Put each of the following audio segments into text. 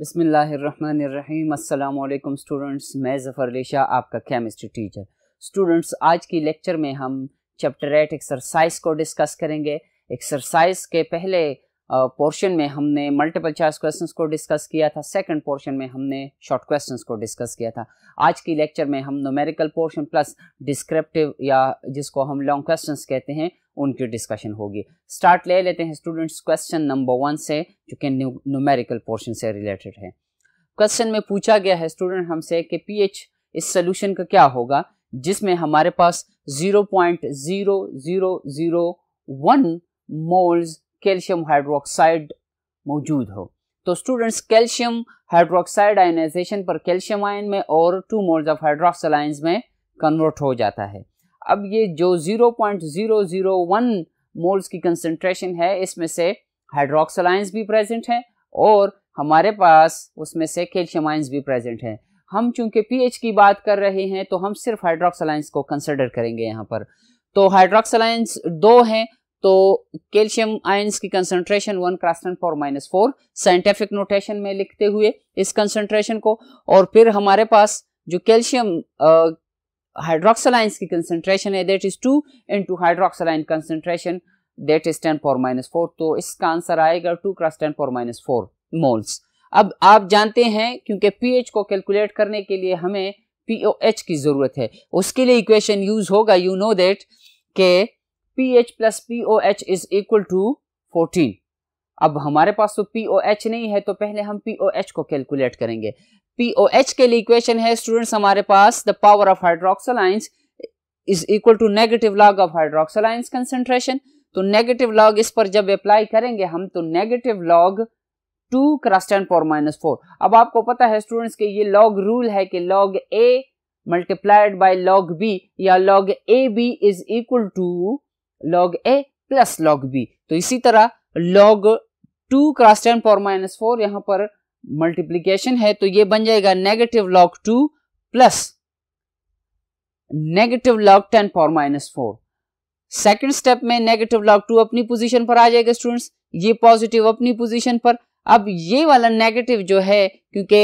अस्सलाम वालेकुम स्टूडेंट्स मैं ज़फ़र अली शाह आपका केमिस्ट्री टीचर स्टूडेंट्स आज की लेक्चर में हम चैप्टर एट एक्सरसाइज को डिस्कस करेंगे एक्सरसाइज के पहले पोर्शन में हमने मल्टीपल चॉइस क्वेश्चंस को डिस्कस किया था सेकंड पोर्शन में हमने शॉर्ट क्वेश्चंस को डिस्कस किया था आज की लेक्चर में हम नोमेरिकल पोर्शन प्लस डिस्क्रिप्टिव या जिसको हम लॉन्ग क्वेश्चंस कहते हैं उनकी डिस्कशन होगी स्टार्ट ले लेते हैं स्टूडेंट्स क्वेश्चन नंबर वन से जो कि न्यूमेरिकल पोर्शन से रिलेटेड है क्वेश्चन में पूछा गया है स्टूडेंट हमसे कि पीएच इस सोल्यूशन का क्या होगा जिसमें हमारे पास zero one moles calcium hydroxide मौजूद हो तो स्टूडेंट्स कैल्शियम हाइड्रोक्साइड आयनाइजेशन पर कैल्शियम आयन में और two moles of hydroxyl ion में कन्वर्ट हो जाता है अब ये जो 0.001 मोल्स की कंसंट्रेशन है इसमें से हाइड्रोक्सलाइंस भी प्रेजेंट हैं और हमारे पास उसमें से कैल्शियम आइंस भी प्रेजेंट हैं हम चूंकि पीएच की बात कर रहे हैं तो हम सिर्फ हाइड्रोक्सलाइंस को कंसिडर करेंगे यहाँ पर तो हाइड्रोक्सलाइंस दो हैं तो कैल्शियम आयंस की concentration one cross ten four minus four scientific notation में लिखते हुए इस कंसंट्रेशन को और फिर हमारे पास जो calcium hydroxyline's ki concentration hai that is 2 into hydroxyline concentration that is 10 power minus 4 तो इसका आंसर आएगा 2 क्रॉस 10 power minus 4 मोल्स अब आप जानते हैं क्योंकि पीएच को कैलकुलेट करने के लिए हमें पीओएच की ज़रूरत है उसके लिए इक्वेशन यूज होगा यू नो दैट के H plus POH is equal to 14 अब हमारे पास तो पी ओ एच नहीं है तो पहले हम पी ओ एच को कैलकुलेट करेंगे पी ओ एच के लिए इक्वेशन है स्टूडेंट्स हमारे पास the power of ions is equal to negative log of ions concentration तो नेगेटिव लॉग इस पर जब अप्लाई करेंगे हम तो negative log two cross ten power minus four अब आपको पता है स्टूडेंट्स के ये लॉग रूल है कि log A multiplied by log B या log A B is equal to log A plus log B तो इसी तरह log two cross ten power minus four यहां पर मल्टीप्लीकेशन है तो ये बन जाएगा negative log two plus negative log ten power minus four second step में नेगेटिव लॉग टू अपनी पोजीशन पर आ जाएगा स्टूडेंट्स ये पॉजिटिव अपनी पोजीशन पर अब ये वाला नेगेटिव जो है क्योंकि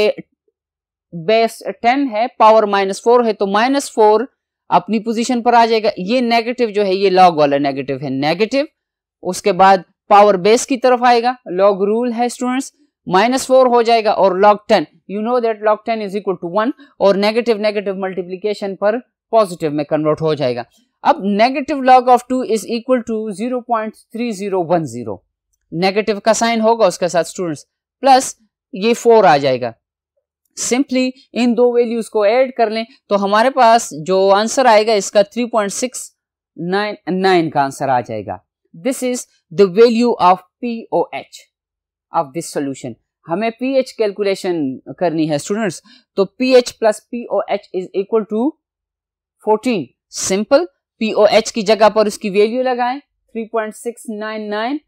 बेस टेन है पावर माइनस फोर है तो माइनस फोर अपनी पोजीशन पर आ जाएगा ये नेगेटिव जो है ये लॉग वाला नेगेटिव है नेगेटिव उसके बाद पावर बेस की तरफ आएगा लॉग रूल है स्टूडेंट्स माइनस फोर हो जाएगा और log ten you know that log ten is equal to one और नेगेटिव नेगेटिव मल्टीप्लीकेशन पर पॉजिटिव में कन्वर्ट हो जाएगा अब negative log of two is equal to zero point three zero one zero negative का साइन होगा उसके साथ स्टूडेंट्स प्लस ये फोर आ जाएगा सिंपली इन दो वैल्यूज को ऐड कर लें तो हमारे पास जो आंसर आएगा इसका three point six nine nine का आंसर आ जाएगा this is the value of POH of this solution. हमें एच कैलकुलेशन करनी है स्टूडेंट तो P H plus H is equal to fourteen simple H की जगह पर उसकी वैल्यू लगाए थ्री लगाएं nine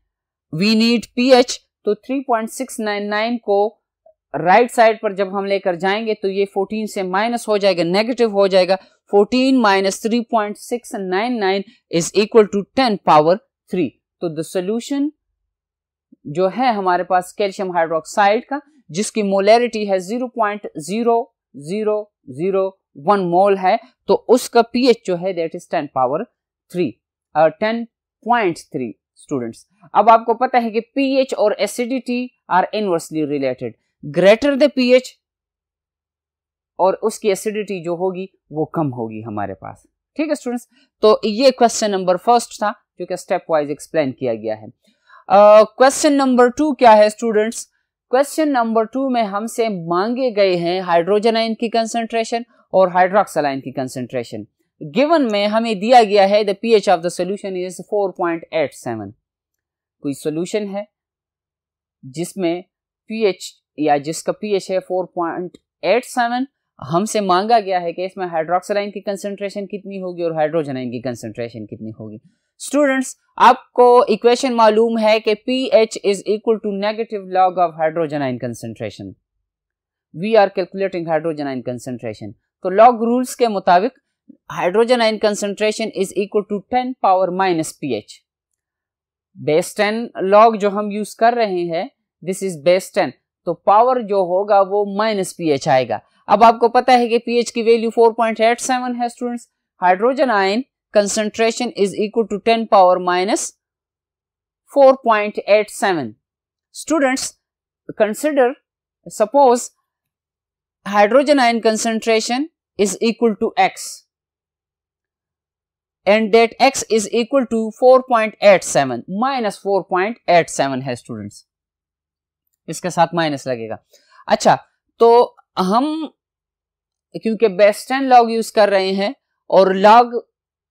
we need P H तो three point six nine nine को राइट right साइड पर जब हम लेकर जाएंगे तो ये फोर्टीन से माइनस हो जाएगा नेगेटिव हो जाएगा fourteen minus three point six nine nine is equal to ten power three तो द सोल्यूशन जो है हमारे पास कैल्शियम हाइड्रोक्साइड का जिसकी मोलैरिटी है zero point zero zero zero one mole है तो उसका पीएच जो है that is ten power three ten point three students अब आपको पता है कि पीएच और acidity are inversely related greater the PH और उसकी एसिडिटी जो होगी वो कम होगी हमारे पास ठीक है स्टूडेंट्स तो ये क्वेश्चन नंबर फर्स्ट था क्योंकि स्टेप वाइज एक्सप्लेन किया गया है क्वेश्चन नंबर टू क्या है स्टूडेंट्स क्वेश्चन नंबर टू में हमसे मांगे गए हैं हाइड्रोजन आयन की कंसेंट्रेशन और हाइड्रोक्सल आयन की कंसेंट्रेशन गिवन में हमें दिया गया है the pH of the solution is 4.87 कोई सॉल्यूशन है जिसमें पीएच या जिसका पीएच है 4.87 हमसे मांगा गया है कि इसमें हाइड्रोक्सल आयन की कंसेंट्रेशन कितनी होगी और हाइड्रोजन आयन की कंसेंट्रेशन कितनी होगी स्टूडेंट्स आपको इक्वेशन मालूम है कि P H is equal to negative log of hydrogen ion concentration we are calculating hydrogen ion concentration तो लॉग रूल्स के मुताबिक hydrogen ion concentration is equal to ten power minus P H base ten log जो हम use कर रहे हैं this is base ten तो power जो होगा वो माइनस पी एच आएगा अब आपको पता है कि पी एच की value four point eight seven है students hydrogen ion concentration is equal to 10 power minus 4.87. Students, consider suppose hydrogen ion concentration is equal to x and that x is equal to 4.87 minus 4.87 है students. इसके साथ minus लगेगा अच्छा तो हम क्योंकि Western log use कर रहे हैं और लॉग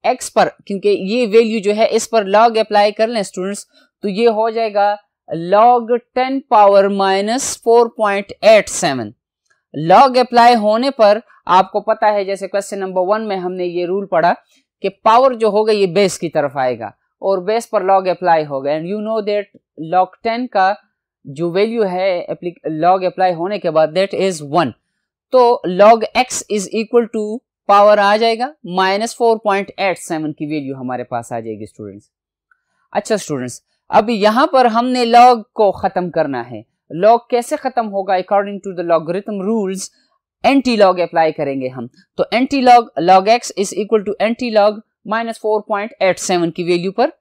एक्स पर क्योंकि ये वैल्यू जो है इस पर लॉग अप्लाई कर लें स्टूडेंट्स तो ये हो जाएगा log ten power minus four point eight seven log apply होने पर आपको पता है जैसे क्वेश्चन नंबर वन में हमने ये रूल पढ़ा कि पावर जो होगा ये बेस की तरफ आएगा और बेस पर लॉग अप्लाई होगा and you know that log ten का जो वैल्यू है लॉग अप्लाई होने के बाद दैट इज वन तो log x is equal to power आ जाएगा minus four point eight seven की वैल्यू हमारे पास आ जाएगी स्टूडेंट्स अच्छा स्टूडेंट्स अब यहां पर हमने लॉग को ख़त्म करना है लॉग कैसे ख़त्म होगा according to the logarithm rules antilog apply करेंगे हम तो antilog log x is equal to antilog minus four point eight seven की वैल्यू पर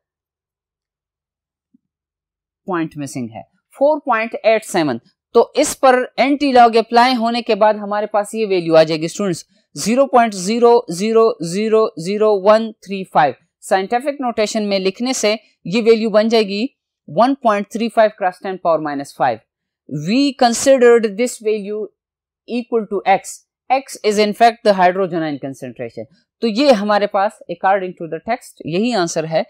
पॉइंट मिसिंग है फोर पॉइंट एट सेवन तो इस पर एंटी लॉग अप्लाई होने के बाद हमारे पास ये वैल्यू आ जाएगी स्टूडेंट्स 0.000135 साइंटिफिक नोटेशन में लिखने से ये वैल्यू बन जाएगी 1.35 point three five cross ten power minus 5 we considered this value equal to x x is in the the hydrogenine concentration तो ये हमारे पास अकॉर्डिंग टू द टेक्स्ट यही आंसर है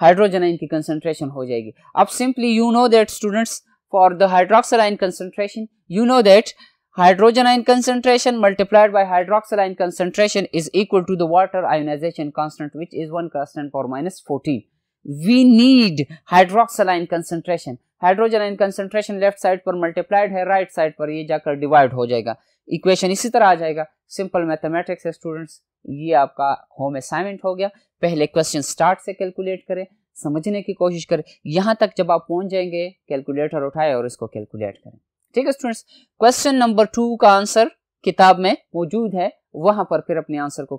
हाइड्रोजनाइन की कंसेंट्रेशन हो जाएगी अब simply you know that students for the hydroxyl ion concentration you know that hydrogen ion concentration multiplied by hydroxyl ion concentration is equal to the water ionization constant which is 1 constant for minus 14. We need hydroxyl ion concentration hydrogen ion concentration left side पर multiplied है right right side पर ये जाकर divide हो जाएगा equation इसी तरह आ जाएगा सिंपल मैथमेटिक्स स्टूडेंट्स ये आपका होम असाइनमेंट हो गया पहले क्वेश्चन स्टार्ट से कैलकुलेट करें समझने की कोशिश करें यहां तक जब आप पहुंच जाएंगे कैलकुलेटर उठाए और इसको कैलकुलेट करें ठीक है स्टूडेंट्स क्वेश्चन नंबर टू का आंसर किताब में मौजूद है वहां पर फिर अपने आंसर को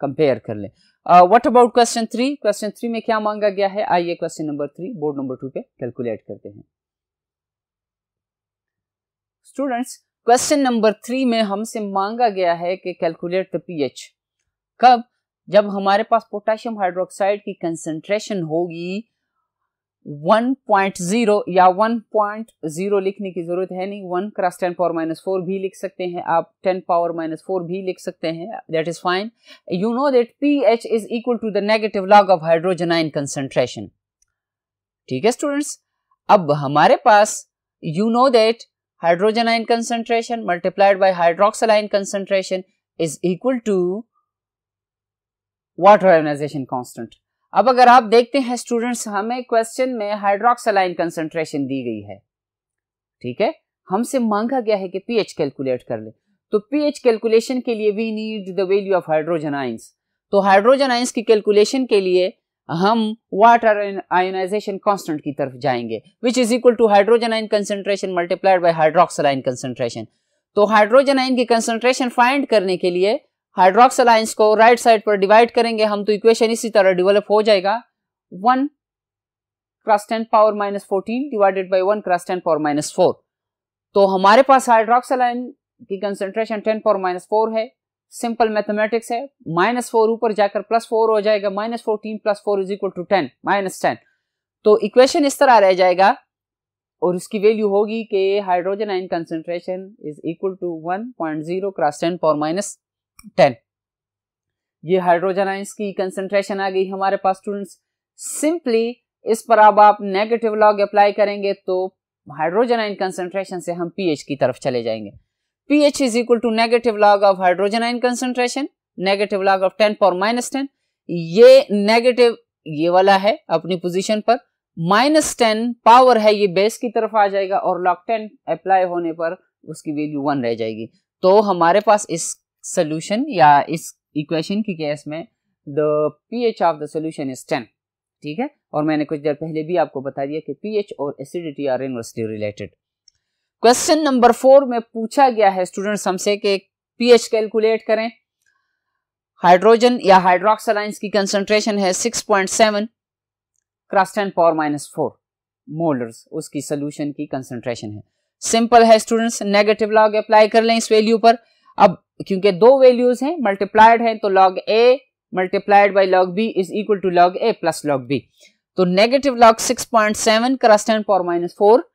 कंपेयर कर ले what about question three question three में क्या मांगा गया है आइए question number three board number two पे कैलकुलेट करते हैं स्टूडेंट्स क्वेश्चन नंबर थ्री में हमसे मांगा गया है कि कैलकुलेट द पीएच कब जब हमारे पास पोटेशियम हाइड्रोक्साइड की कंसेंट्रेशन होगी 1.0 या 1.0 लिखने की ज़रूरत है नहीं one cross ten power minus four भी लिख सकते हैं आप टेन पावर माइनस फोर भी लिख सकते हैं that is fine you know that P H is equal to the negative log of hydrogen ion concentration ठीक है स्टूडेंट्स अब हमारे पास you know that hydrogen ion concentration multiplied by hydroxyl ion concentration is equal to water ionization constant अब अगर आप देखते हैं स्टूडेंट्स हमें क्वेश्चन में हाइड्रोक्सलाइन कंसंट्रेशन दी गई है ठीक है हमसे मांगा गया है कि पीएच कैलकुलेट कर ले तो पीएच कैलकुलेशन के लिए we need the value of hydrogen ions तो हाइड्रोजन आइंस की कैलकुलेशन के लिए हम वाटर आयोनाइजेशन कांस्टेंट की तरफ जाएंगे which is equal to hydrogen ion concentration multiplied by hydroxyl ion concentration तो हाइड्रोजन आइन की कंसेंट्रेशन फाइंड करने के लिए हाइड्रोक्सल आइंस को राइट साइड पर डिवाइड करेंगे हम तो इक्वेशन इसी तरह डिवेलप हो जाएगा one cross ten power minus fourteen divided by one cross ten power minus four तो हमारे पास हाइड्रोक्सल आइन की concentration ten power minus four है सिंपल मैथमेटिक्स है माइनस फोर ऊपर जाकर प्लस फोर हो जाएगा minus fourteen plus four is equal to ten minus ten तो इक्वेशन इस तरह रह जाएगा और इसकी वैल्यू होगी कि hydrogen ion concentration is equal to one point zero cross ten power minus ten ये हाइड्रोजन आइंस की कंसेंट्रेशन आ गई हमारे पास स्टूडेंट्स सिंपली इस पर अब आप नेगेटिव लॉग अप्लाई करेंगे तो हाइड्रोजन आइन कंसेंट्रेशन से हम पीएच की तरफ चले जाएंगे pH is equal to negative log of hydrogen ion concentration negative log of ten power minus ten ये नेगेटिव ये वाला है अपनी पोजीशन पर माइनस टेन पावर है ये बेस की तरफ आ जाएगा और लॉग टेन अप्लाई होने पर उसकी वैल्यू वन रह जाएगी तो हमारे पास इस सोल्यूशन या इस इक्वेशन की केस में the H of the solution is ten ठीक है और मैंने कुछ देर पहले भी आपको बता दिया कि पीएच और acidity are inversely related question number four में पूछा गया है स्टूडेंट हमसे कि एच कैलकुलेट करें हाइड्रोजन या हाइड्रोक्सलाइंस की कंसंट्रेशन है six seven cross ten power minus four molars उसकी सोल्यूशन की कंसंट्रेशन है सिंपल है स्टूडेंट्स नेगेटिव लॉग अप्लाई कर लें इस वैल्यू पर अब क्योंकि दो वैल्यूज हैं मल्टीप्लाइड हैं तो log A multiplied by log B is equal to log A plus log B तो negative log six point seven cross ten power minus four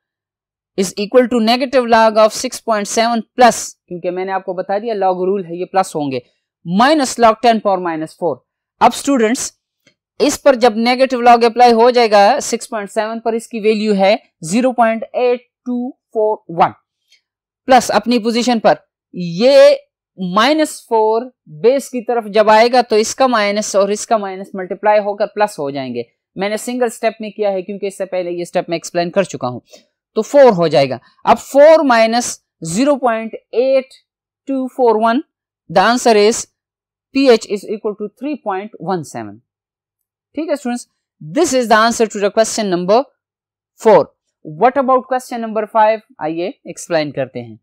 is equal to negative log of six point seven plus क्योंकि मैंने आपको बता दिया log rule है ये plus होंगे minus log ten power minus four अब स्टूडेंट्स इस पर जब नेगेटिव लॉग अप्लाई हो जाएगा सिक्स पॉइंट सेवन पर इसकी वैल्यू है zero point eight two four one plus अपनी पोजिशन पर ये माइनस फोर बेस की तरफ जब आएगा तो इसका माइनस और इसका माइनस मल्टीप्लाई होकर प्लस हो जाएंगे मैंने सिंगल स्टेप में किया है क्योंकि इससे पहले ये स्टेप मैं एक्सप्लेन कर चुका हूं तो फोर हो जाएगा अब four minus zero point eight two four one the answer is P H is equal to three point one seven ठीक है students this is the answer to the question number four what about question number five आइए explain करते हैं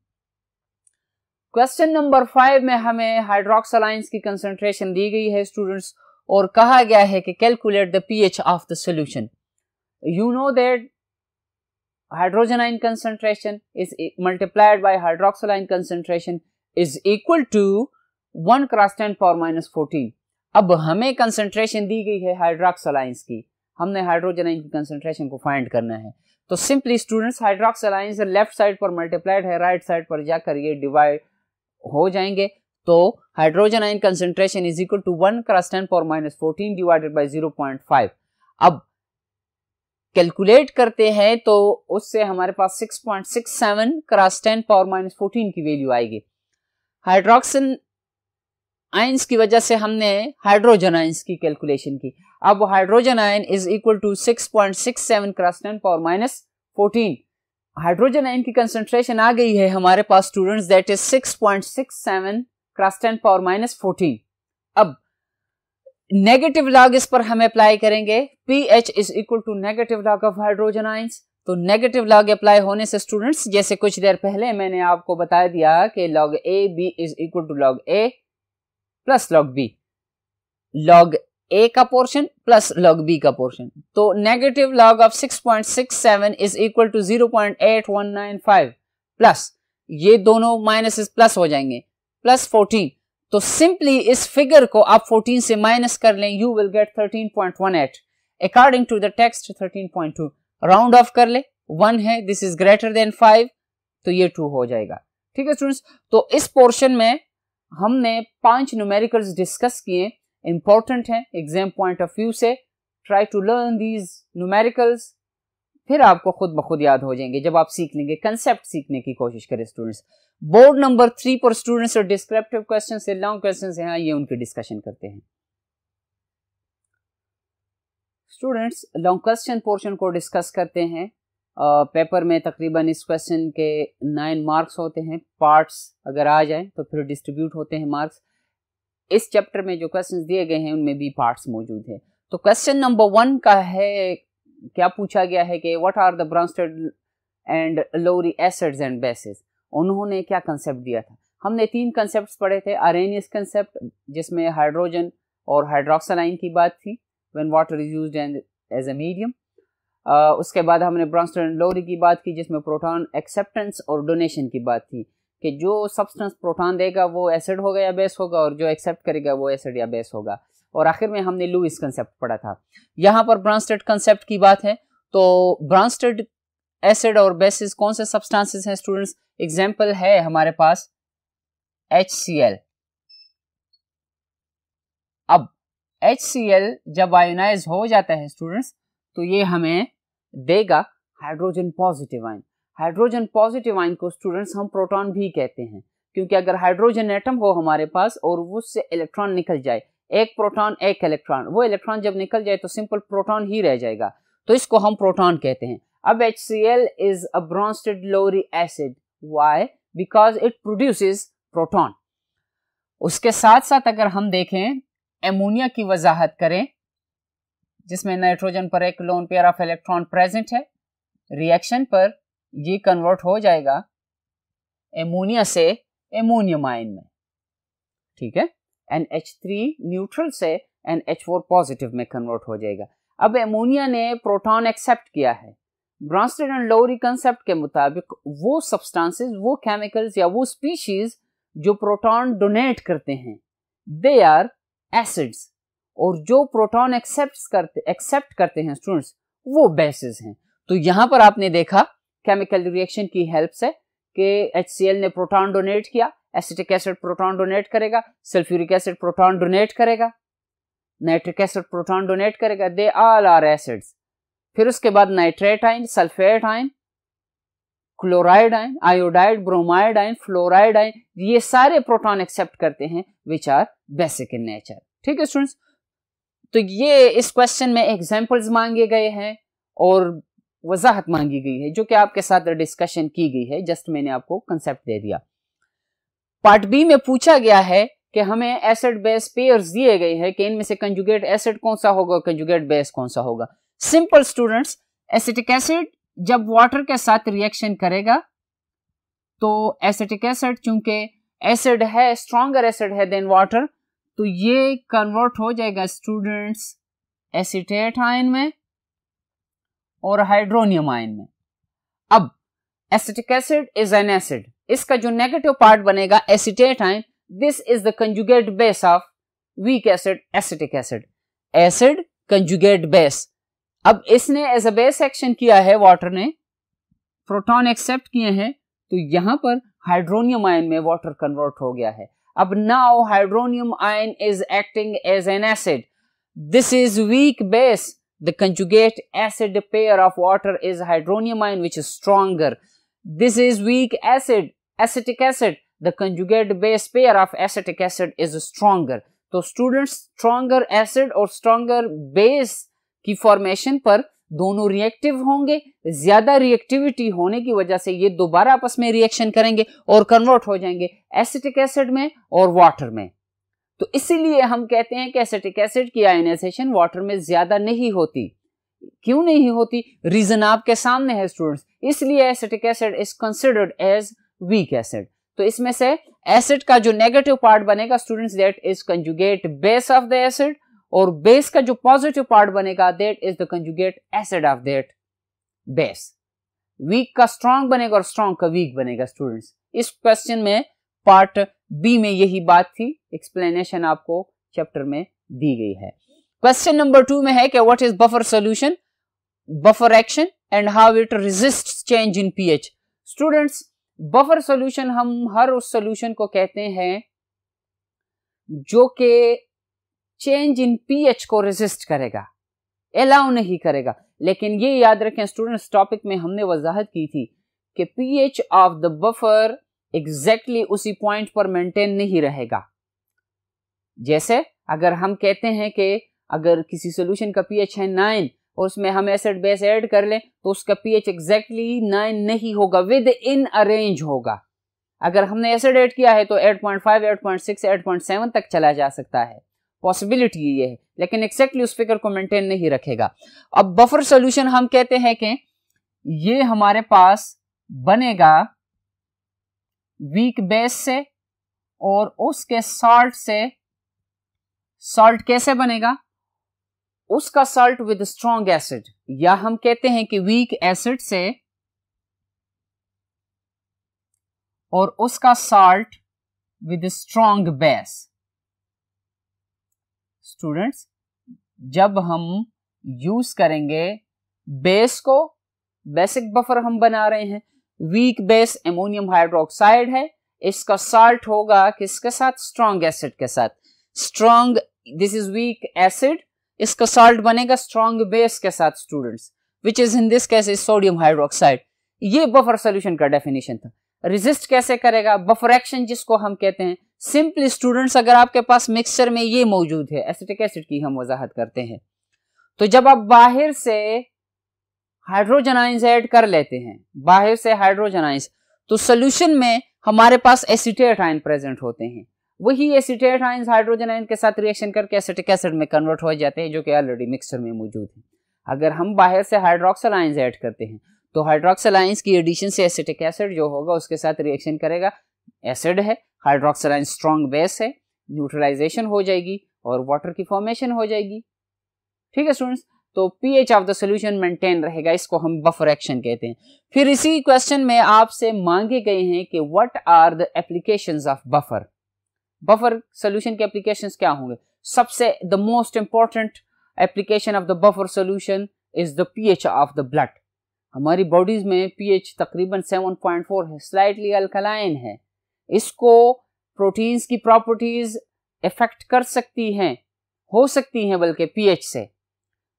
question number five में हमें हाइड्रोक्सलाइंस की concentration दी गई है स्टूडेंट्स और कहा गया है कि calculate the pH of the solution you know that ion concentration is multiplied by hydroxyl ion concentration is equal to one cross ten power minus fourteen अब हमें कंसंट्रेशन दी गई है हाइड्रोक्सलाइंस की हमने हाइड्रोजनाइन की कंसंट्रेशन को फाइंड करना है तो simply students hydroxyl ions left side पर मल्टीप्लाइड है राइट right साइड पर जाकर ये डिवाइड हो जाएंगे तो hydrogen ion concentration is equal to one cross ten पर minus fourteen divided by zero point five अब कैलकुलेट करते हैं तो उससे हमारे पास seven cross ten power minus fourteen की वैल्यू आएगी हाइड्रोक्सन आयंस की वजह से हमने हाइड्रोजन आयंस की कैलकुलेशन की अब hydrogen ion is equal to six six point seven cross ten power minus fourteen hydrogen ion की कंसेंट्रेशन आ गई है हमारे पास students that is 6.67 point cross ten power minus fourteen अब नेगेटिव लॉग इस पर हम अप्लाई करेंगे P H is equal to negative log of hydrogen ions तो नेगेटिव लॉग अप्लाई होने से स्टूडेंट्स जैसे कुछ देर पहले मैंने आपको बता दिया कि log A B is equal to log A plus log B log A का पोर्शन प्लस लॉग बी का पोर्शन तो negative log of 6.67 is equal to 0.8195 plus ये दोनों माइनस प्लस हो जाएंगे प्लस 14 तो सिंपली इस फिगर को आप 14 से माइनस कर लें you will get 13.18 point according to the text 13.2 round off कर ले वन है this is greater than five तो ये टू हो जाएगा ठीक है स्टूडेंट्स तो इस पोर्शन में हमने पांच न्यूमेरिकल्स डिस्कस किए इंपॉर्टेंट हैं एग्जाम पॉइंट ऑफ व्यू से try to learn these numericals फिर आपको खुद ब खुद याद हो जाएंगे जब आप सीख लेंगे कंसेप्ट सीखने की कोशिश करें स्टूडेंट्स बोर्ड नंबर थ्री पर स्टूडेंट्स और डिस्क्रिप्टिव क्वेश्चन से लॉन्ग क्वेश्चन हैं ये उनके डिस्कशन करते हैं स्टूडेंट्स लॉन्ग क्वेश्चन पोर्शन को डिस्कस करते हैं पेपर में तकरीबन इस क्वेश्चन के नाइन मार्क्स होते हैं पार्ट्स अगर आ जाए तो फिर डिस्ट्रीब्यूट होते हैं मार्क्स इस चैप्टर में जो क्वेश्चंस दिए गए हैं उनमें भी पार्ट्स मौजूद है तो क्वेश्चन नंबर वन का है क्या पूछा गया है कि what are the Bronsted and Lowry acids and bases उन्होंने क्या कंसेप्ट दिया था हमने तीन कंसेप्ट पढ़े थे अरेनियस कंसेप्ट जिसमें हाइड्रोजन और हाइड्रोक्सलाइन की बात थी when water is use and as a medium उसके बाद हमने एंड लोरी की बात की जिसमें प्रोटॉन एक्सेप्टेंस और डोनेशन की बात थी कि जो सब्सटेंस प्रोटॉन देगा वो एसिड होगा या बेस होगा और जो एक्सेप्ट करेगा वो एसिड या बेस होगा और आखिर में हमने लुइस कंसेप्ट पढ़ा था यहाँ पर ब्रांस्टेड कंसेप्ट की बात है तो ब्रांस्टेड एसिड और बेसिस कौन से सब्सटेंसेस हैं स्टूडेंट्स एग्जाम्पल है हमारे पास एच सी एल अब एच सी एल जब आयोनाइज हो जाता है स्टूडेंट्स तो ये हमें देगा hydrogen positive ion hydrogen positive ion को स्टूडेंट्स हम प्रोटॉन भी कहते हैं क्योंकि अगर हाइड्रोजन एटम हो हमारे पास और उससे इलेक्ट्रॉन निकल जाए एक प्रोटॉन एक इलेक्ट्रॉन वो इलेक्ट्रॉन जब निकल जाए तो सिंपल प्रोटॉन ही रह जाएगा तो इसको हम प्रोटॉन कहते हैं अब H C L is a Bronsted Lowry acid why because it produce proton उसके साथ साथ अगर हम देखें एमोनिया की वजाहत करें जिसमें नाइट्रोजन पर एक lone pair of electron present है रिएक्शन पर ये कन्वर्ट हो जाएगा एमोनिया से एमोनियम आयन में ठीक है एन एच थ्री न्यूट्रल से एन एच फोर पॉजिटिव में कन्वर्ट हो जाएगा अब एमोनिया ने प्रोटॉन एक्सेप्ट किया है ब्रांस्टेड एंड लोरी कंसेप्ट के मुताबिक वो सब्सटेंसेस वो केमिकल्स या वो स्पीशीज जो प्रोटॉन डोनेट करते हैं दे आर एसिड्स और जो प्रोटॉन एक्सेप्ट करते एक्सेप्ट करते हैं स्टूडेंट्स वो बेसिस हैं तो यहां पर आपने देखा केमिकल रिएक्शन की हेल्प से कि एच ने प्रोटॉन डोनेट किया एसिटिक एसिड प्रोटॉन डोनेट करेगा सल्फ्यूरिक एसिड प्रोटॉन डोनेट करेगा नाइट्रिक एसिड प्रोटॉन डोनेट करेगा दे ऑल आर एसिड्स फिर उसके बाद नाइट्रेट आइन सल्फेट आइन क्लोराइड आइन आयोडाइड ब्रोमाइड आइन फ्लोराइड आइन ये सारे प्रोटॉन एक्सेप्ट करते हैं which are basic in nature ठीक है स्टूडेंट्स तो ये इस क्वेश्चन में एग्जाम्पल्स मांगे गए हैं और वजाहत मांगी गई है जो कि आपके साथ डिस्कशन की गई है जस्ट मैंने आपको कंसेप्ट दे दिया पार्ट बी में पूछा गया है कि हमें एसिड बेस पेयर दिए गए हैं कि इनमें से कंजुगेट एसिड कौन सा होगा कंजुगेट बेस कौन सा होगा सिंपल स्टूडेंट्स एसिटिक एसिड जब वाटर के साथ रिएक्शन करेगा तो एसिटिक एसिड चूंकि एसिड है स्ट्रॉन्गर एसिड है देन वाटर तो ये कन्वर्ट हो जाएगा स्टूडेंट्स एसिटेट आयन में और हाइड्रोनियम आयन में अब acetic acid is an acid इसका जो नेगेटिव पार्ट बनेगा acetate ion this is the conjugate base of weak acid acetic acid acid conjugate base अब इसने एज अ बेस एक्शन किया है वाटर ने प्रोटॉन एक्सेप्ट किए हैं तो यहां पर हाइड्रोनियम आयन में वाटर कन्वर्ट हो गया है अब now hydronium ion is acting as an acid this is weak base The conjugate acid pair of water is hydronium ion which is stronger. This is weak acid, acetic acid. The conjugate base pair of acetic acid is stronger. तो students stronger acid और stronger base की formation पर दोनों reactive होंगे ज्यादा reactivity होने की वजह से ये दोबारा आपस में रिएक्शन करेंगे और कन्वर्ट हो जाएंगे एसिटिक एसिड में और वाटर में तो इसीलिए हम कहते हैं कि एसिटिक एसिड की आयनाइजेशन वाटर में ज़्यादा नहीं होती क्यों नहीं होती रीज़न आपके सामने है स्टूडेंट्स इसलिए acetic acid is considered as weak acid तो इसमें से एसिड का जो नेगेटिव पार्ट बनेगा students that is conjugate base of the acid और बेस का जो पॉजिटिव पार्ट बनेगा that is the conjugate acid of that base weak का स्ट्रांग बनेगा और स्ट्रांग का वीक बनेगा स्टूडेंट्स इस क्वेश्चन में पार्ट बी में यही बात थी एक्सप्लेनेशन आपको चैप्टर में दी गई है क्वेश्चन नंबर टू में है कि what is buffer solution buffer action and how it resist change in pH students buffer solution हम हर उस सोल्यूशन को कहते हैं जो कि चेंज इन पीएच को रेजिस्ट करेगा अलाउ नहीं करेगा लेकिन ये याद रखें स्टूडेंट्स टॉपिक में हमने वजाहत की थी कि pH of the buffer exactly exactly उसी पॉइंट पर मेंटेन नहीं रहेगा जैसे अगर हम कहते हैं कि अगर किसी सोल्यूशन का पीएच है नाइन और उसमें हम एसिड बेस ऐड कर लें तो उसका पीएच एग्जैक्टली नाइन नहीं होगा विद इन अरेंज होगा अगर हमने एसिड ऐड किया है तो 8.5, 8.6, 8.7 तक चला जा सकता है पॉसिबिलिटी ये है लेकिन एक्जैक्टली उस फिगर को मेंटेन नहीं रखेगा अब बफर सोल्यूशन हम कहते हैं कि ये हमारे पास बनेगा वीक बेस से और उसके सॉल्ट से सॉल्ट कैसे बनेगा उसका सॉल्ट विद स्ट्रॉन्ग एसिड या हम कहते हैं कि वीक एसिड से और उसका salt with strong base students जब हम यूज करेंगे बेस को बेसिक बफर हम बना रहे हैं वीक बेस एमोनियम हाइड्रोक्साइड है इसका साल्ट होगा किसके साथ स्ट्रॉन्ग एसिड के साथ strong this is weak acid इसका साल्ट बनेगा स्ट्रॉन्ग बेस के साथ students which is in this case is sodium hydroxide ये बफर सोल्यूशन का डेफिनेशन था रिजिस्ट कैसे करेगा बफर एक्शन जिसको हम कहते हैं सिंपली स्टूडेंट्स अगर आपके पास मिक्सचर में ये मौजूद है एसिटिक एसिड की हम वजाहत करते हैं तो जब आप बाहर से हाइड्रोजन आइंस ऐड कर लेते हैं बाहर से हाइड्रोजन आइंस तो सोल्यूशन में हमारे पास एसिटेट आइन प्रेजेंट होते हैं वही एसिटेट आइंस हाइड्रोजन आइन के साथ रिएक्शन करके एसिटिक एसिड में कन्वर्ट हो जाते हैं जो कि ऑलरेडी मिक्सचर में मौजूद है अगर हम बाहर से हाइड्रोक्सल आइंस ऐड करते हैं तो हाइड्रोक्सल आइंस की एडिशन से एसिटिक एसिड जो होगा उसके साथ रिएक्शन करेगा एसिड है हाइड्रोक्सल आइन स्ट्रॉन्ग बेस है न्यूट्रलाइजेशन हो जाएगी और वाटर की फॉर्मेशन हो जाएगी ठीक है स्टूडेंट्स तो P H of the solution maintain रहेगा इसको हम बफर एक्शन कहते हैं फिर इसी क्वेश्चन में आपसे मांगे गए हैं कि what are the application of buffer buffer solution के एप्लीकेशन क्या होंगे सबसे the most important application of the buffer solution is the P H of the blood हमारी बॉडीज में पीएच तकरीबन सेवन पॉइंट फोर है स्लाइटली अल्कलाइन है इसको प्रोटीन्स की प्रॉपर्टीज इफेक्ट कर सकती हैं हो सकती हैं बल्कि पीएच से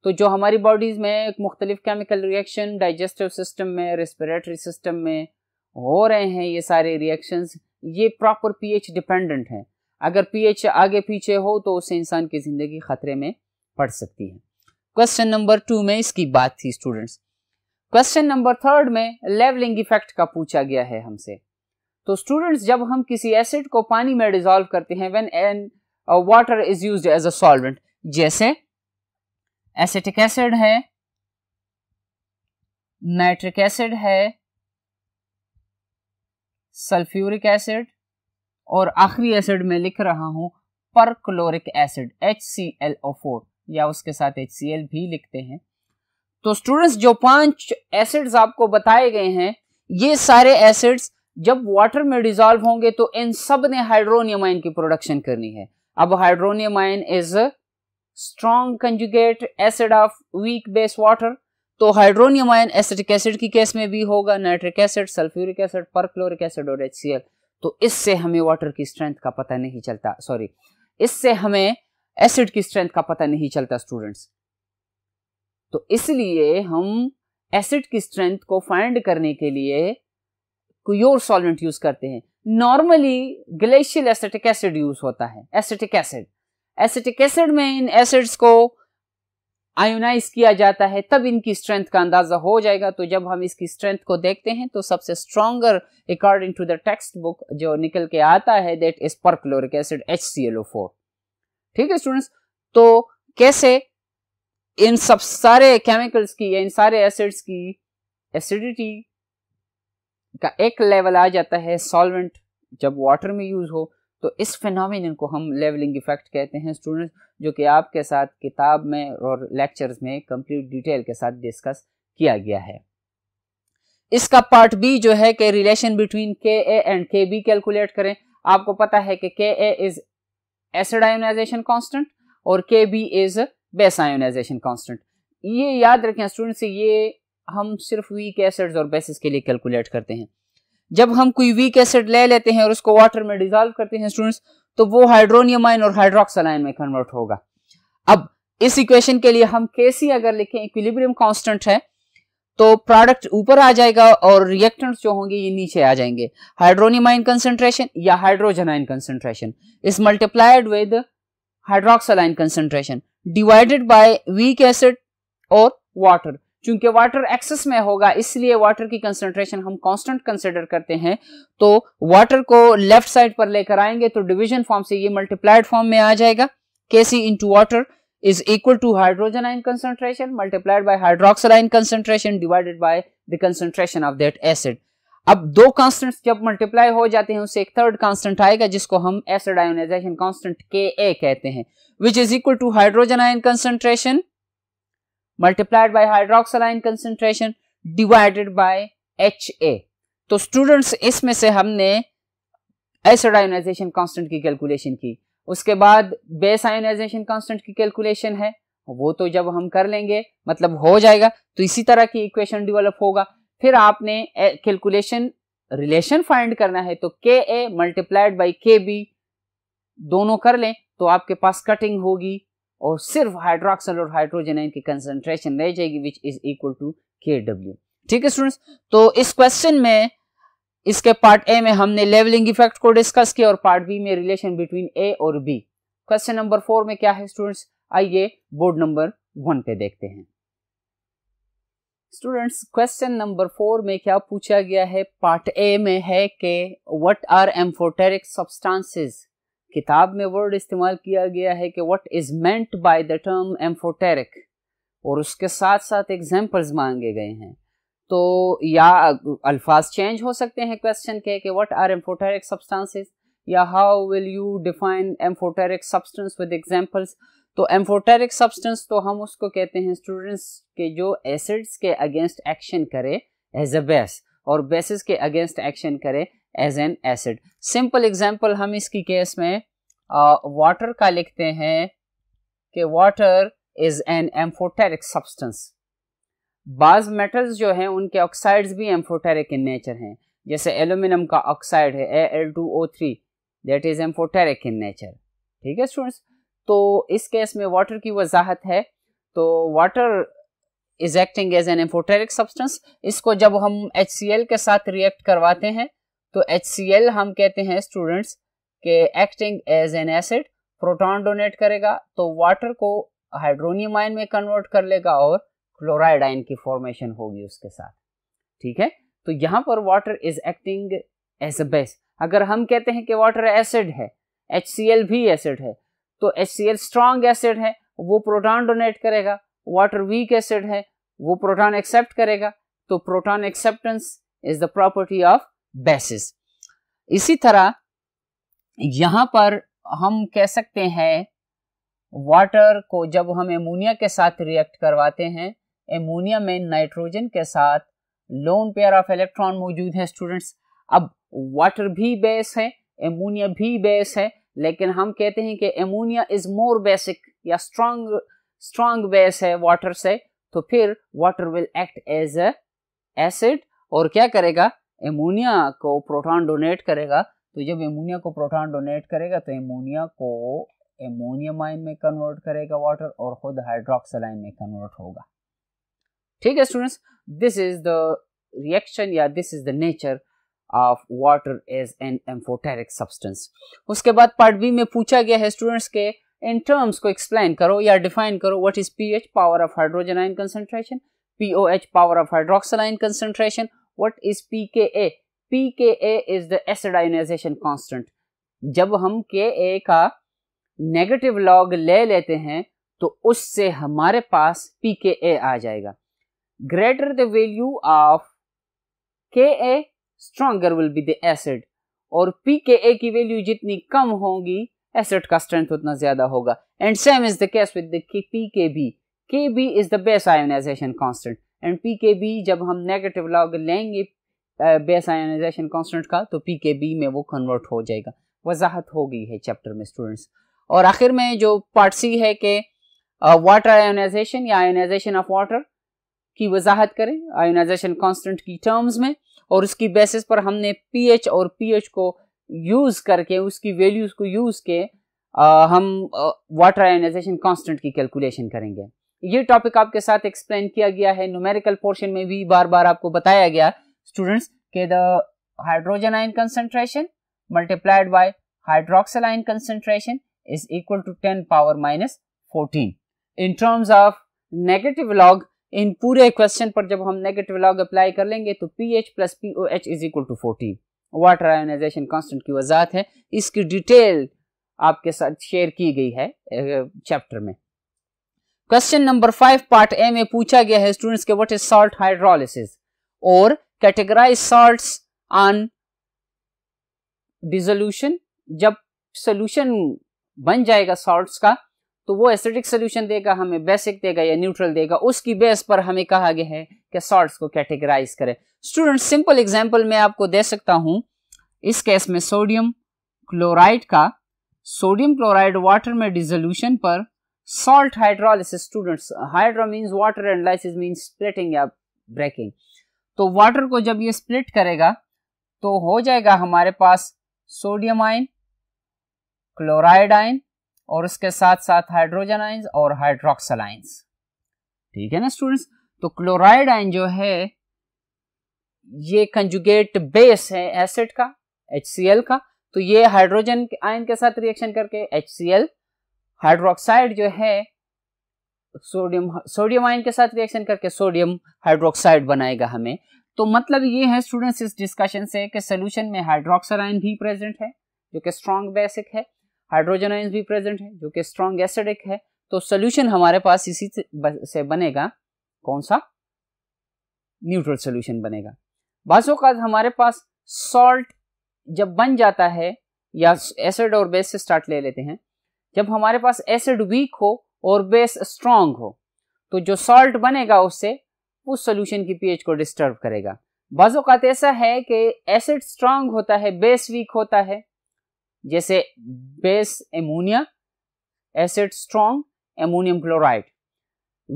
तो जो हमारी बॉडीज़ में मुख्तलिफ़ केमिकल रिएक्शन डाइजेस्टिव सिस्टम में रेस्पिरेटरी सिस्टम में हो रहे हैं ये सारे रिएक्शंस ये प्रॉपर पीएच डिपेंडेंट हैं अगर पीएच आगे पीछे हो तो उससे इंसान की ज़िंदगी खतरे में पड़ सकती है क्वेश्चन नंबर टू में इसकी बात थी स्टूडेंट्स क्वेश्चन नंबर थर्ड में लेवलिंग इफेक्ट का पूछा गया है हमसे तो स्टूडेंट्स जब हम किसी एसिड को पानी में डिजोल्व करते हैं when an water is use as a solvent जैसे एसिटिक एसिड है नाइट्रिक एसिड है सल्फ्यूरिक एसिड और आखिरी एसिड में लिख रहा हूं पर chloric acid H C L O four या उसके साथ एच सी एल भी लिखते हैं तो स्टूडेंट्स जो पांच एसिड्स आपको बताए गए हैं ये सारे एसिड्स जब वाटर में डिजॉल्व होंगे तो इन सब ने हाइड्रोनियम आयन की प्रोडक्शन करनी है अब hydronium ion is strong conjugate acid of weak base water तो हाइड्रोनियम आयन एसिटिक एसिड की केस में भी होगा nitric acid sulphuric acid perchloric acid और एच तो इससे हमें वाटर की स्ट्रेंथ का पता नहीं चलता सॉरी इससे हमें एसिड की स्ट्रेंथ का पता नहीं चलता स्टूडेंट्स तो इसलिए हम एसिड की स्ट्रेंथ को फाइंड करने के लिए क्योर सॉल्वेंट यूज करते हैं normally glacial acetic acid use होता है एसिटिक एसिड एसिटिक एसिड में इन एसिड्स को आयोनाइज किया जाता है तब इनकी स्ट्रेंथ का अंदाजा हो जाएगा तो जब हम इसकी स्ट्रेंथ को देखते हैं तो सबसे stronger according to the textbook जो निकल के आता है that is perchloric acid H C L O four ठीक है स्टूडेंट्स तो कैसे इन सब सारे केमिकल्स की या इन सारे एसिड्स की एसिडिटी का एक लेवल आ जाता है सॉल्वेंट जब वाटर में यूज हो तो इस फिनिन को हम लेवलिंग इफेक्ट कहते हैं स्टूडेंट्स जो कि आपके साथ किताब में और लेक्चर्स में कंप्लीट डिटेल के साथ डिस्कस किया गया है इसका पार्ट बी जो है कि relation between K A and K B calculate करें आपको पता है कि K A is acid ionization constant और K B is base ionization constant ये याद रखें स्टूडेंट्स ये हम सिर्फ वीक एसिड्स और बेसिस के लिए कैलकुलेट करते हैं जब हम कोई वीक एसिड ले लेते हैं और उसको वाटर में डिजोल्व करते हैं स्टूडेंट्स तो वो हाइड्रोनियम आयन और हाइड्रोक्सल में कन्वर्ट होगा अब इस इक्वेशन के लिए हम केसी अगर लिखें इक्विलिब्रियम कांस्टेंट है तो प्रोडक्ट ऊपर आ जाएगा और रिएक्टेंट्स जो होंगे ये नीचे आ जाएंगे हाइड्रोनियम आइन कंसेंट्रेशन या hydrogen ion concentration is multiplied with hydroxyl concentration divided by weak acid और वाटर चूंकि वाटर एक्सेस में होगा इसलिए वाटर की कंसंट्रेशन हम कांस्टेंट कंसिडर करते हैं तो वाटर को लेफ्ट साइड पर लेकर आएंगे तो डिवीजन फॉर्म से ये मल्टीप्लाइड फॉर्म में आ जाएगा K C into water is equal to hydrogen ion concentration multiplied by hydroxyl ion concentration divided by the concentration of that acid अब दो कांस्टेंट्स जब मल्टीप्लाई हो जाते हैं उससे एक थर्ड कांस्टेंट आएगा जिसको हम एसिड आयोनाइजेशन कांस्टेंट के ए कहते हैं which is equal to hydrogen ion concentration multiplied by hydroxyl ion concentration divided by H A तो स्टूडेंट्स इसमें से हमने एसडाइनाइजेशन आयोनाइजेशन कांस्टेंट की कैलकुलेशन की उसके बाद बेस आयोनाइजेशन कांस्टेंट की कैलकुलेशन है वो तो जब हम कर लेंगे मतलब हो जाएगा तो इसी तरह की इक्वेशन डेवलप होगा फिर आपने कैलकुलेशन रिलेशन फाइंड करना है तो K a multiplied by K b दोनों कर लें तो आपके पास कटिंग होगी और सिर्फ हाइड्रोक्सल और हाइड्रोजन की कंसेंट्रेशन रह जाएगी which is equal to K W ठीक है स्टूडेंट्स तो इस क्वेश्चन में इसके पार्ट ए में हमने लेवलिंग इफेक्ट को डिस्कस किया और पार्ट बी में रिलेशन बिटवीन ए और बी क्वेश्चन नंबर फोर में क्या है स्टूडेंट्स आइए बोर्ड नंबर वन पे देखते हैं स्टूडेंट्स क्वेश्चन नंबर फोर में क्या पूछा गया है पार्ट ए में है कि व्हाट आर एम्फोटेरिक सब्सटेंसेस किताब में वर्ड इस्तेमाल किया गया है कि what is meant by the term amphoteric और उसके साथ साथ एग्जाम्पल्स मांगे गए हैं तो या अल्फाज चेंज हो सकते हैं क्वेश्चन के कि व्हाट आर एम्फोटेरिक सब्सटेंसेस या how will you define amphoteric substance with examples तो एम्फोटेरिक सब्सटेंस तो हम उसको कहते हैं स्टूडेंट्स के जो एसिड्स के अगेंस्ट एक्शन करे एज अ बेस और बेसिस के अगेंस्ट एक्शन करे as an acid simple example हम इसकी केस में वाटर uh, का लिखते हैं कि water is an amphoteric substance बाज मेटल्स जो हैं उनके ऑक्साइड्स भी एम्फोटेरिक इन नेचर हैं जैसे एल्यूमिनियम का ऑक्साइड है A L two O three that is amphoteric in nature ठीक है स्टूडेंट्स तो इस केस में वाटर की वजाहत है तो water is acting as an amphoteric substance इसको जब हम एच के साथ रिएक्ट करवाते हैं तो एच हम कहते हैं स्टूडेंट्स के acting as an acid proton donate करेगा तो वाटर को हाइड्रोनियम आयन में कन्वर्ट कर लेगा और क्लोराइड आयन की फॉर्मेशन होगी उसके साथ ठीक है तो यहाँ पर water is acting as a base अगर हम कहते हैं कि वाटर एसिड है एच भी एसिड है तो एच सी स्ट्रॉन्ग एसिड है वो प्रोटॉन डोनेट करेगा वाटर वीक एसिड है वो प्रोटॉन एक्सेप्ट करेगा तो proton acceptance is the property of bases इसी तरह यहां पर हम कह सकते हैं वाटर को जब हम एमोनिया के साथ रिएक्ट करवाते हैं एमोनिया में नाइट्रोजन के साथ लोन पेयर ऑफ इलेक्ट्रॉन मौजूद है स्टूडेंट्स अब वाटर भी बेस है एमोनिया भी बेस है लेकिन हम कहते हैं कि एमोनिया इज मोर बेसिक या स्ट्रांग स्ट्रांग बेस है वाटर से तो फिर water will act as acid और क्या करेगा एमोनिया को प्रोटॉन डोनेट करेगा तो जब एमोनिया को प्रोटॉन डोनेट करेगा तो एमोनिया को एमोनियम आयन में कन्वर्ट करेगा वाटर और खुद हाइड्रोक्सल आयन में कन्वर्ट होगा ठीक है students this is the reaction या this is the nature of water as an amphoteric substance उसके बाद पार्ट बी में पूछा गया है स्टूडेंट्स के इन टर्म्स को एक्सप्लेन करो या डिफाइन करो what is pH power of hydrogen ion concentration pOH power of hydroxyl ion concentration what is pKa pKa is the acid ionization जब हम के ए का नेगेटिव लॉग ले लेते हैं तो उससे हमारे पास पी के ए आ जाएगा greater the value of K a stronger will be the acid और पी के ए की वैल्यू जितनी कम होगी एसिड का स्ट्रेंथ उतना ज्यादा होगा and same is the case with the p K b K B is the best ionization constant and p K b जब हम नेगेटिव लॉग लेंगे बेस आयोनाइजेशन कांस्टेंट का तो पी के बी में वो कन्वर्ट हो जाएगा वजाहत हो गई है चैप्टर में स्टूडेंट्स और आखिर में जो पार्ट सी है कि वाटर आयोनाइजेशन या आयोनाइजेशन ऑफ वाटर की वजाहत करें आयोनाइजेशन कॉन्स्टेंट की टर्म्स में और उसकी बेसिस पर हमने एच और एच को यूज़ करके उसकी वैल्यूज़ को यूज़ के आ, हम वाटर आयोनाइजेशन कांस्टेंट की कैलकुलेशन करेंगे ये टॉपिक आपके साथ एक्सप्लेन किया गया है न्यूमेरिकल पोर्शन में भी बार बार आपको बताया गया स्टूडेंट्स के the hydrogen ion concentration multiplied by hydroxyl ion concentration is equal to 10 power minus 14. In terms of negative log इन पूरे क्वेश्चन पर जब हम नेगेटिव लॉग अप्लाई कर लेंगे तो P H plus p O H is equal to fourteen water ionization constant की वजह है इसकी डिटेल आपके साथ शेयर की गई है चैप्टर में question number five part A में पूछा गया है स्टूडेंट्स के व्हाट इज सॉल्ट हाइड्रोलिसिस और कैटेगराइज सॉल्ट्स ऑन डिजोल्यूशन जब सोल्यूशन बन जाएगा सॉल्ट्स का तो वो एसिडिक सोल्यूशन देगा हमें बेसिक देगा या न्यूट्रल देगा उसकी बेस पर हमें कहा गया है कि सॉल्ट्स को कैटेगराइज करें स्टूडेंट सिंपल एग्जाम्पल मैं आपको दे सकता हूं इस केस में सोडियम क्लोराइड का सोडियम क्लोराइड वाटर में डिजोल्यूशन पर salt hydrolysis students hydro means water and lysis means splitting या breaking तो वाटर को जब ये स्प्लिट करेगा तो हो जाएगा हमारे पास सोडियम आयन क्लोराइड आयन और उसके साथ साथ हाइड्रोजन आयन और हाइड्रोक्सल आयन्स ठीक है ना स्टूडेंट्स तो क्लोराइड आयन जो है ये कंजुगेट बेस है एसिड का HCl का तो ये हाइड्रोजन आयन के साथ रिएक्शन करके HCl हाइड्रोक्साइड जो है सोडियम सोडियम आयन के साथ रिएक्शन करके सोडियम हाइड्रोक्साइड बनाएगा हमें तो मतलब ये है स्टूडेंट्स इस डिस्कशन से कि सोल्यूशन में हाइड्रोक्सर आयन भी प्रेजेंट है जो कि स्ट्रॉन्ग बेसिक है हाइड्रोजन आयन भी प्रेजेंट है जो कि स्ट्रॉन्ग एसिडिक है तो सोल्यूशन हमारे पास इसी से बनेगा कौन सा न्यूट्रल सोल्यूशन बनेगा बासों का हमारे पास सॉल्ट जब बन जाता है या एसिड और बेस से स्टार्ट ले लेते हैं जब हमारे पास एसिड वीक हो और बेस स्ट्रांग हो तो जो सॉल्ट बनेगा उससे उस सोल्यूशन की पीएच को डिस्टर्ब करेगा बाजोकात ऐसा है कि एसिड स्ट्रांग होता है बेस वीक होता है जैसे base ammonia acid strong ammonium chloride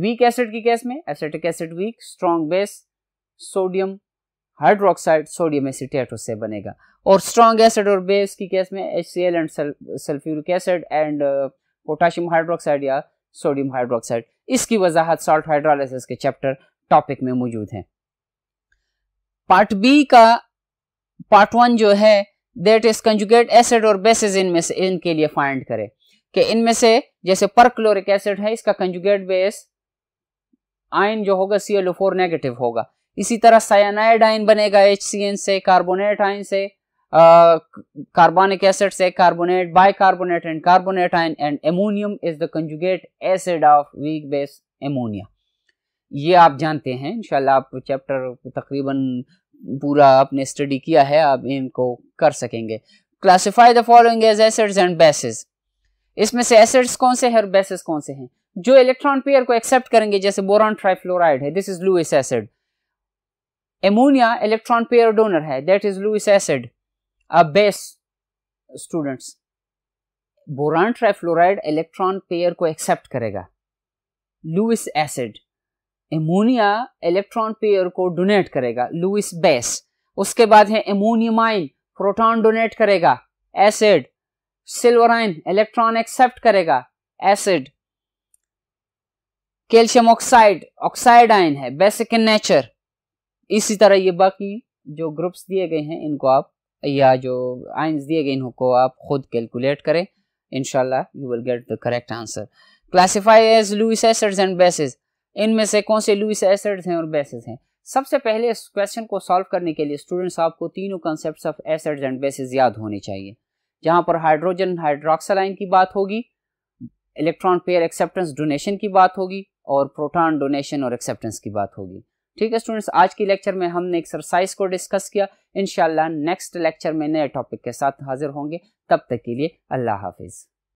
weak acid की केस में acetic acid weak strong base sodium hydroxide sodium acetate उससे बनेगा और स्ट्रॉन्ग एसिड और बेस की केस में H C L and sulphuric acid and potassium hydroxide या sodium hydroxide इसकी वजाहत सॉल्ट हाइड्रोलाइसिस के चैप्टर टॉपिक में मौजूद है पार्ट बी का पार्ट वन जो है देट इज कंजुगेट एसिड और बेसिस इनमें से इनके लिए फाइंड करें कि इनमें से जैसे परक्लोरिक एसिड है इसका कंजुगेट बेस आयन जो होगा C L O four negative होगा इसी तरह साइनाइड बनेगा एच से कार्बोनेट आइन से कार्बोनिक एसिड से carbonate bicarbonate and carbonate ion and ammonium is the conjugate acid of weak base ammonia ये आप जानते हैं इंशाल्लाह आप चैप्टर तकरीबन पूरा आपने स्टडी किया है आप इनको कर सकेंगे classify the following as acids and bases इसमें से एसिड्स कौन से हैं और बेसिस कौन से हैं जो इलेक्ट्रॉन पेयर को एक्सेप्ट करेंगे जैसे बोरॉन ट्राइफ्लोराइड है this is Lewis acid ammonia electron pair donor है that is Lewis acid a base students boron trifluoride electron pair को एक्सेप्ट करेगा Lewis acid ammonia electron pair को डोनेट करेगा Lewis base उसके बाद है एमोनियमाइन प्रोटॉन डोनेट करेगा acid silver ion electron accept करेगा acid calcium oxide oxide ion है बेसिक इन नेचर इसी तरह ये बाकी जो ग्रुप्स दिए गए हैं इनको आप या जो आइंस दिए गए इनको आप खुद कैलकुलेट करें इनशाला you will get the correct answer classify as Lewis acids and bases इनमें से कौन से लुइस एसड्स हैं और बेसिस हैं सबसे पहले इस क्वेश्चन को सॉल्व करने के लिए स्टूडेंट्स आपको तीनों concept of acids and bases याद होने चाहिए जहाँ पर हाइड्रोजन हाइड्रोक्सालाइन की बात होगी इलेक्ट्रॉन पेयर एक्सेप्टेंस डोनेशन की बात होगी और प्रोटॉन डोनेशन और एक्सेप्टेंस की बात होगी ठीक है स्टूडेंट्स आज की लेक्चर में हमने एक्सरसाइज को डिस्कस किया इनशाला नेक्स्ट लेक्चर में नए टॉपिक के साथ हाजिर होंगे तब तक के लिए अल्लाह हाफिज़